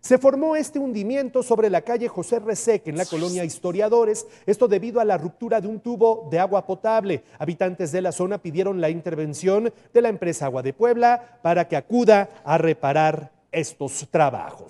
Se formó este hundimiento sobre la calle José Reseque, en la colonia Historiadores, esto debido a la ruptura de un tubo de agua potable. Habitantes de la zona pidieron la intervención de la empresa Agua de Puebla para que acuda a reparar estos trabajos.